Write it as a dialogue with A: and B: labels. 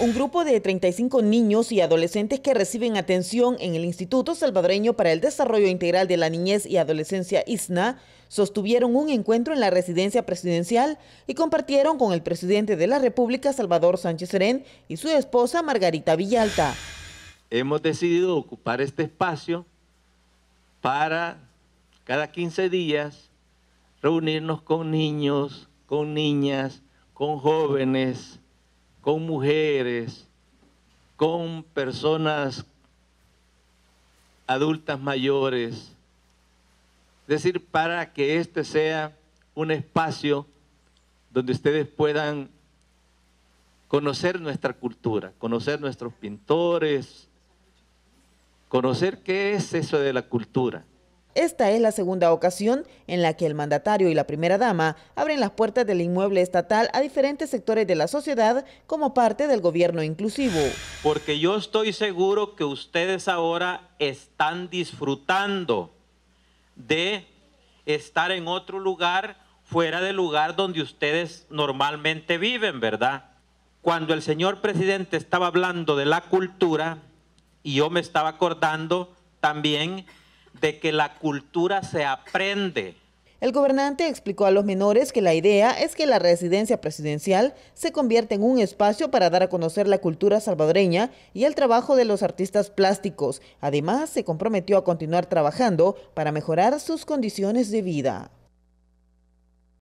A: Un grupo de 35 niños y adolescentes que reciben atención en el Instituto Salvadoreño para el Desarrollo Integral de la Niñez y Adolescencia ISNA sostuvieron un encuentro en la residencia presidencial y compartieron con el presidente de la República, Salvador Sánchez Serén, y su esposa, Margarita Villalta.
B: Hemos decidido ocupar este espacio para cada 15 días reunirnos con niños, con niñas, con jóvenes, con mujeres, con personas adultas mayores. Es decir, para que este sea un espacio donde ustedes puedan conocer nuestra cultura, conocer nuestros pintores, conocer qué es eso de la cultura.
A: Esta es la segunda ocasión en la que el mandatario y la primera dama abren las puertas del inmueble estatal a diferentes sectores de la sociedad como parte del gobierno inclusivo.
C: Porque yo estoy seguro que ustedes ahora están disfrutando de estar en otro lugar fuera del lugar donde ustedes normalmente viven, ¿verdad? Cuando el señor presidente estaba hablando de la cultura, y yo me estaba acordando también de que la cultura se aprende.
A: El gobernante explicó a los menores que la idea es que la residencia presidencial se convierta en un espacio para dar a conocer la cultura salvadoreña y el trabajo de los artistas plásticos. Además, se comprometió a continuar trabajando para mejorar sus condiciones de vida.